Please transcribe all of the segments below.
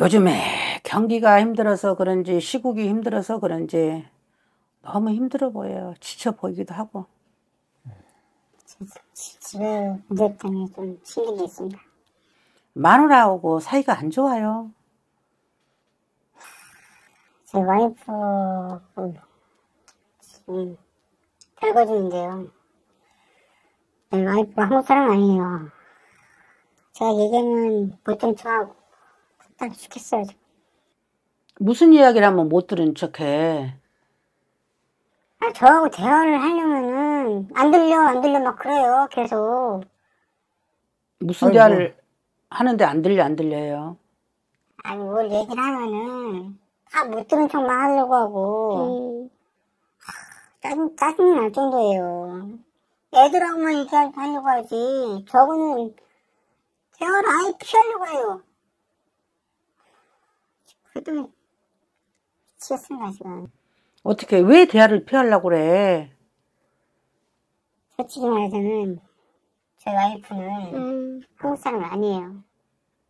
요즘에 경기가 힘들어서 그런지 시국이 힘들어서 그런지 너무 힘들어 보여요. 지쳐 보이기도 하고. 집에 문제 때문에 좀 힘든 게 있습니다. 마누라하고 사이가 안 좋아요. 제 와이프 지금 살고 있는데요. 제 와이프 한국 사람 아니에요. 제가 얘기하면 보통 좋아하고 난 아, 죽겠어요. 지 무슨 이야기를 하면 못 들은 척해. 아, 저하고 대화를 하려면은 안 들려 안 들려 막 그래요 계속. 무슨 어이 대화를 하는데 안 들려 안 들려요? 아니 뭘 얘기를 하면은 다 못 들은 척만 하려고 하고 음. 하, 아, 짜증 짜증이 날 정도예요. 애들하고만 얘기하려고 하지 저거는 대화를 아예 피하려고 해요. 그 호두에 치였습니다 지금. 어떻게 왜 대화를 피하려고 그래? 솔직히 말해서는 저희 와이프는 음, 한국 사람 아니에요.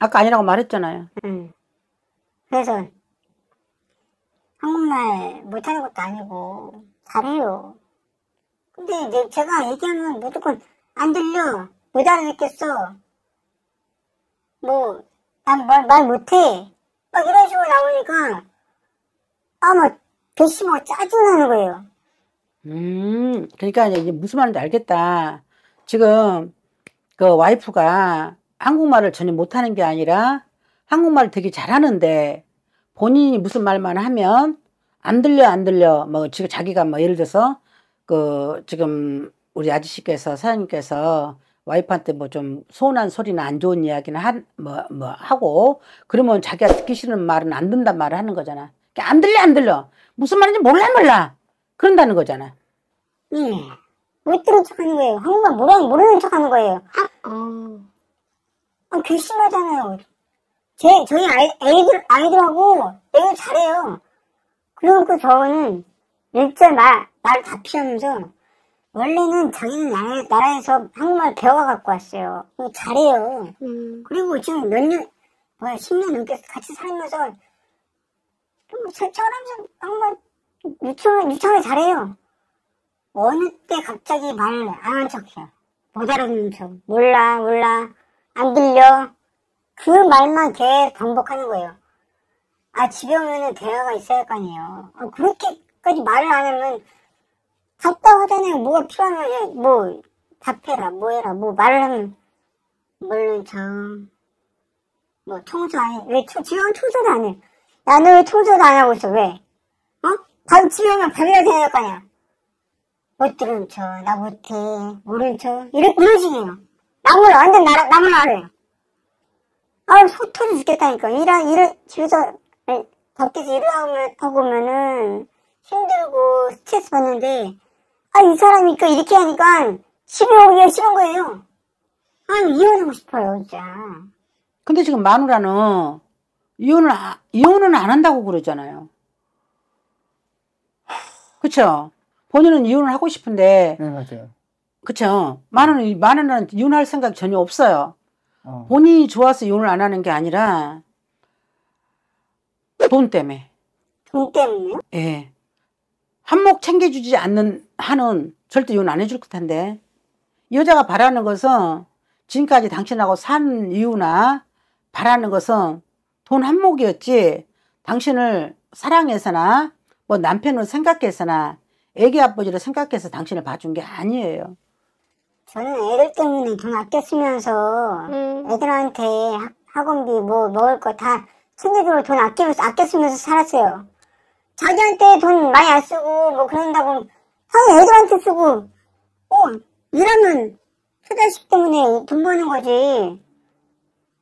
아까 아니라고 말했잖아요. 음. 그래서 한국말 못하는 것도 아니고 잘해요. 근데 이제 제가 얘기하면 무조건 안 들려. 못 알아듣겠어. 뭐, 난 말, 말 못해. 막 이런 식으로 나오니까 아마 괘씸하 짜증나는 거예요. 음, 그러니까 이제 무슨 말인지 알겠다. 지금 그 와이프가 한국말을 전혀 못하는 게 아니라 한국말을 되게 잘하는데 본인이 무슨 말만 하면 안 들려 안 들려 뭐 지금 자기가 뭐 예를 들어서 그 지금 우리 아저씨께서 사장님께서 와이프한테 뭐좀 서운한 소리나 안 좋은 이야기는 한뭐뭐 뭐 하고 그러면 자기가 듣기 싫은 말은 안 듣는단 말을 하는 거잖아. 그러니까 안 들려 안 들려. 무슨 말인지 몰라 몰라. 그런다는 거잖아. 예. 못 들은 척 하는 거예요. 한국말 모르는, 모르는 척 하는 거예요. 아, 어. 아, 괘씸하잖아요. 제, 저희 아이, 아이들, 아이들하고 매우 잘해요. 그리고 그 저는 일절 말, 말다 피하면서 원래는 자기 나라, 에서 한국말 배워갖고 왔어요. 어, 잘해요. 음. 그리고 지금 몇 년, 뭐 10년 넘게 같이 살면서 사람은 한국말 유창, 유창하게 잘해요. 어느 때 갑자기 말 안 한 척해요. 못 알아듣는 척. 몰라, 몰라. 안 들려. 그 말만 계속 반복하는 거예요. 아, 집에 오면은 대화가 있어야 할 거 아니에요. 아, 그렇게까지 말을 안 하면 갔다 하다아요 뭐가 필요하냐 뭐, 답해라, 뭐 해라, 뭐 말을 하면, 물론 저, 뭐, 청소 안 해. 왜, 초, 지금 청소도 안 해. 나는 왜 청소도 안 하고 있어, 왜? 어? 바로 집에 오 밥이라 생각할 거 아니야. 못 들은 척, 나 못해, 모른 척, 이런, 이런 식이에요. 나무를 완전 나라, 알아요. 아, 소통져 죽겠다니까. 일하 일런 집에서, 네, 밖에서 일을 하고, 하고 오면은 힘들고 스트레스 받는데, 아, 이 사람이 또 이렇게 하니까 집에 오기가 싫은 거예요. 아, 이혼하고 싶어요, 진짜. 근데 지금 마누라는 이혼을, 아, 이혼은 안 한다고 그러잖아요. 그쵸? 본인은 이혼을 하고 싶은데. 네, 맞아요. 그쵸? 마누라는, 마누라는 이혼할 생각 전혀 없어요. 어. 본인이 좋아서 이혼을 안 하는 게 아니라 돈 때문에. 돈 때문에요? 예. 한몫 챙겨주지 않는 한은 절대 이혼 안 해줄 것같은데 여자가 바라는 것은 지금까지 당신하고 산 이유나 바라는 것은 돈 한몫이었지 당신을 사랑해서나 뭐 남편을 생각해서나 애기 아버지를 생각해서 당신을 봐준 게 아니에요. 저는 애들 때문에 돈 아껴 쓰면서 음. 애들한테 학원비 뭐 먹을 거 다 챙겨주고 돈 아껴 쓰면서 살았어요. 자기한테 돈 많이 안 쓰고 뭐 그런다고 하여 애들한테 쓰고 어 일하면 초자식 때문에 돈 버는 거지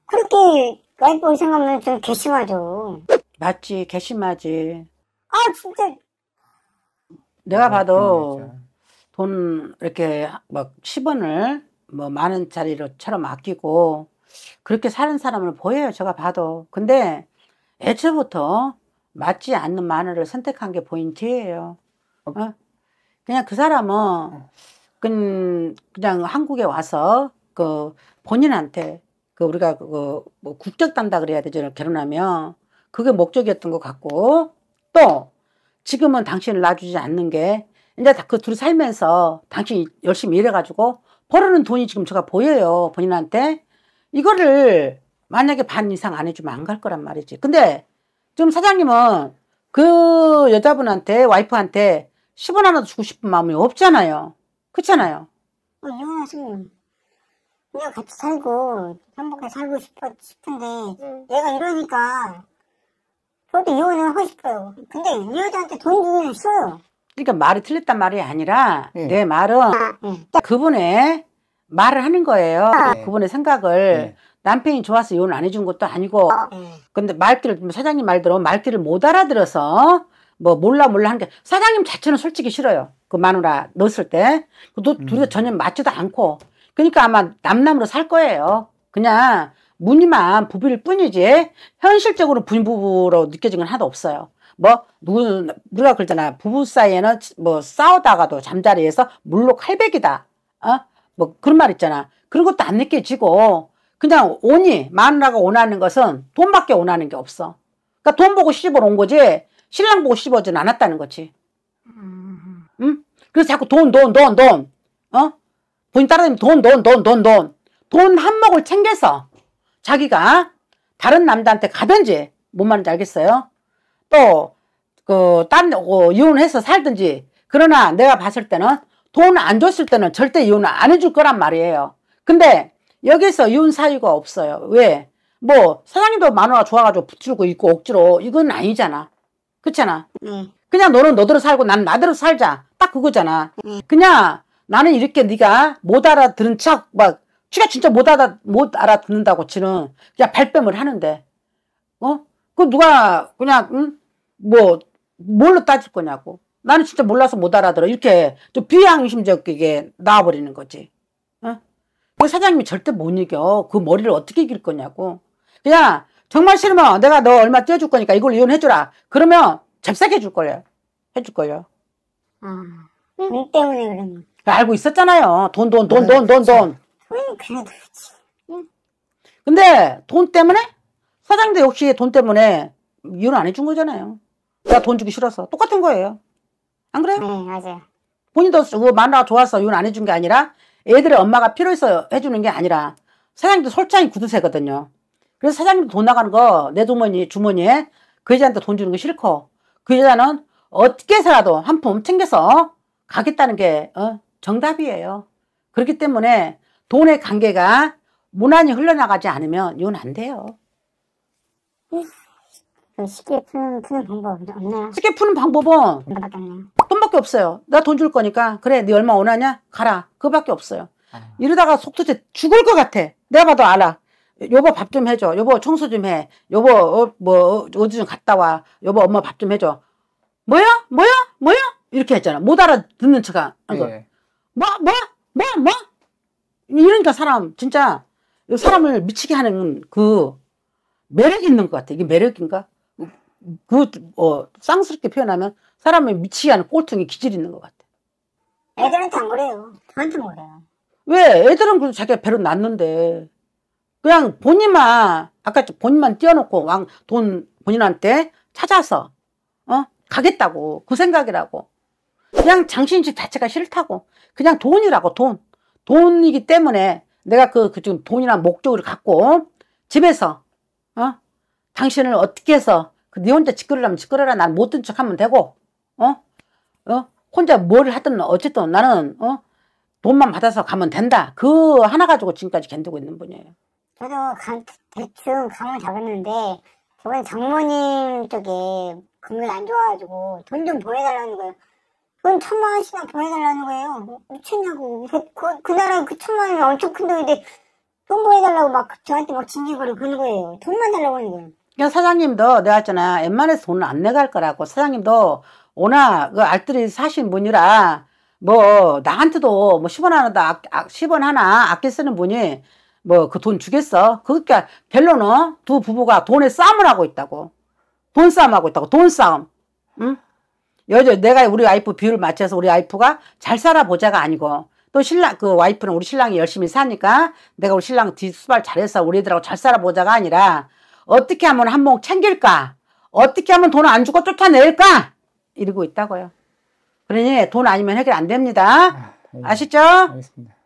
그렇게 와이프 생각하면 좀 괘씸하죠 맞지 괘씸하지 아 진짜 내가 봐도 음, 돈 이렇게 막 10원을 뭐 많은 자리로처럼 아끼고 그렇게 사는 사람을 보여요 제가 봐도 근데 애초부터 맞지 않는 마늘을 선택한 게 포인트예요. 어. 어? 그냥 그 사람은 그 그냥 한국에 와서 그 본인한테 그 우리가 그뭐 국적 단다 그래야 되죠 결혼하면 그게 목적이었던 것 같고 또 지금은 당신을 놔주지 않는 게 이제 그둘 살면서 당신 열심히 일해가지고 벌어는 돈이 지금 제가 보여요 본인한테 이거를 만약에 반 이상 안 해주면 안 갈 거란 말이지 근데 지금 사장님은 그 여자분한테 와이프한테 10원 하나 주고 싶은 마음이 없잖아요. 그렇잖아요. 영화는 우리가 같이 살고 행복하게 살고 싶어, 싶은데 응. 얘가 이러니까 저도 이혼을 하고 싶어요. 근데 이 여자한테 돈 주기는 싫어요. 그러니까 말이 틀렸단 말이 아니라 응. 네. 내 말은 응. 아, 네. 그분의 말을 하는 거예요. 아. 그분의 생각을 네. 남편이 좋아서 이혼 안 해준 것도 아니고 어. 근데 말귀를 뭐 사장님 말대로 말귀를 못 알아들어서 뭐 몰라 몰라 하는 게 사장님 자체는 솔직히 싫어요 그 마누라 넣었을 때그 도 둘이 음. 전혀 맞지도 않고 그러니까 아마 남남으로 살 거예요 그냥 무늬만 부부일 뿐이지 현실적으로 부부로 느껴진 건 하나도 없어요 뭐 누구 누가 그랬잖아 부부 사이에는 뭐 싸우다가도 잠자리에서 물로 칼백이다 어뭐 그런 말 있잖아 그런 것도 안 느껴지고 그냥 오니 마누라가 원하는 것은 돈밖에 원하는 게 없어. 그러니까 돈 보고 시집을 온 거지 신랑 보고 시집오진 않았다는 거지. 음. 응? 그래서 자꾸 돈, 돈, 돈, 돈. 어? 본인 따라다니면 돈, 돈, 돈, 돈, 돈. 돈 한몫을 챙겨서 자기가 다른 남자한테 가든지 뭔 말인지 알겠어요? 또, 그, 딴, 어, 이혼해서 살든지. 그러나 내가 봤을 때는 돈 안 줬을 때는 절대 이혼을 안 해줄 거란 말이에요. 근데 여기서 윤 사유가 없어요. 왜? 뭐 사장님도 만화가 좋아가지고 붙들고 있고 억지로 이건 아니잖아. 그렇잖아. 응. 그냥 너는 너대로 살고 난 나대로 살자. 딱 그거잖아. 응. 그냥 나는 이렇게 네가 못 알아들은 척막 지가 진짜 못 알아 못 알아듣는다고 치는 그냥 발뺌을 하는데 어? 그 누가 그냥 응? 뭐 뭘로 따질 거냐고. 나는 진짜 몰라서 못 알아들어. 이렇게 좀 비양심적이게 나와버리는 거지. 그 사장님이 절대 못 이겨. 그 머리를 어떻게 이길 거냐고. 그냥 정말 싫으면 내가 너 얼마 떼어줄 거니까 이걸 이혼해줘라. 그러면 잽싸게 해줄 거예요. 해줄 거예요. 아, 돈 때문에 그러면. 알고 있었잖아요. 돈, 돈, 돈, 돈, 돈, 돈. 돈 음, 그래도 하지. 응. 음. 근데 돈 때문에? 사장도 역시 돈 때문에 이혼 안 해준 거잖아요. 내가 돈 주기 싫어서. 똑같은 거예요. 안 그래요? 네, 맞아요. 본인도 뭐 만나 좋아서 이혼 안 해준 게 아니라 애들의 엄마가 필요 해서 해주는 게 아니라 사장님도 솔장이 구두쇠거든요. 그래서 사장님도 돈 나가는 거내 주머니, 주머니에 그 여자한테 돈 주는 거 싫고 그 여자는 어떻게 해서도한품 챙겨서 가겠다는 게 어, 정답이에요. 그렇기 때문에 돈의 관계가 무난히 흘러나가지 않으면 이건 안 돼요. 음, 쉽게 푸는, 푸는 방법은 없나요? 쉽게 푸는 방법은 그밖에 없어요. 나 돈 줄 거니까 그래 네 얼마 원하냐 가라 그밖에 없어요. 어. 이러다가 속 터져 죽을 것 같아. 내가 봐도 알아. 여보 밥 좀 해줘. 여보 청소 좀 해. 여보 어, 뭐 어디 좀 갔다 와. 여보 엄마 밥 좀 해줘. 뭐야? 뭐야? 뭐야? 이렇게 했잖아. 못 알아듣는 척한 예. 뭐? 뭐? 뭐? 뭐? 이러니까 사람 진짜 사람을 미치게 하는 그 매력 있는 것 같아. 이게 매력인가? 그 어, 쌍스럽게 표현하면 사람의 미치게 하는 꼴통이 기질 있는 것 같아. 애들한테 안 그래요. 저한테 그래요. 왜? 애들은 그래도 자기가 배로 났는데 그냥 본인만 아까 본인만 띄워놓고 왕 돈 본인한테 찾아서 어 가겠다고 그 생각이라고 그냥 장신집 자체가 싫다고 그냥 돈이라고 돈 돈이기 때문에 내가 그, 그 지금 돈이란 목적을 갖고 집에서 어 당신을 어떻게 해서 그네 혼자 짓거리라면 짓거려라 난 못된 척하면 되고 어? 어? 혼자 뭘 하든 어쨌든 나는 어? 돈만 받아서 가면 된다. 그 하나 가지고 지금까지 견디고 있는 분이에요. 저도 감, 대충 감을 잡았는데 저번에 장모님 쪽에 금액이 안 좋아가지고 돈 좀 보내달라는 거예요. 그건 천만 원씩만 보내달라는 거예요. 미쳤냐고. 그, 그, 나라 그 천만 원이 엄청 큰 돈인데 돈 보내달라고 막 저한테 막징징거리고 그런 거예요. 돈만 달라고 하는 거예요. 그냥 그러니까 사장님도 내가 했잖아. 웬만해서 돈을 안 내갈 거라고. 사장님도 오나 그 알뜰히 사신 분이라 뭐 나한테도 뭐 10원 하나 아, 10원 하나 아껴 쓰는 분이 뭐 그 돈 주겠어 그러니까 결론은 두 부부가 돈에 싸움을 하고 있다고 돈 싸움 하고 있다고 돈 싸움 응? 여자 내가 우리 와이프 비율 맞춰서 우리 와이프가 잘 살아보자가 아니고 또 신랑 그 와이프는 우리 신랑이 열심히 사니까 내가 우리 신랑 뒷수발 잘해서 우리 애들하고 잘 살아보자가 아니라 어떻게 하면 한 몫 챙길까 어떻게 하면 돈을 안 주고 쫓아낼까 이루고 있다고요. 그러니 돈 아니면 해결 안 됩니다. 아, 네. 시죠 알겠습니다.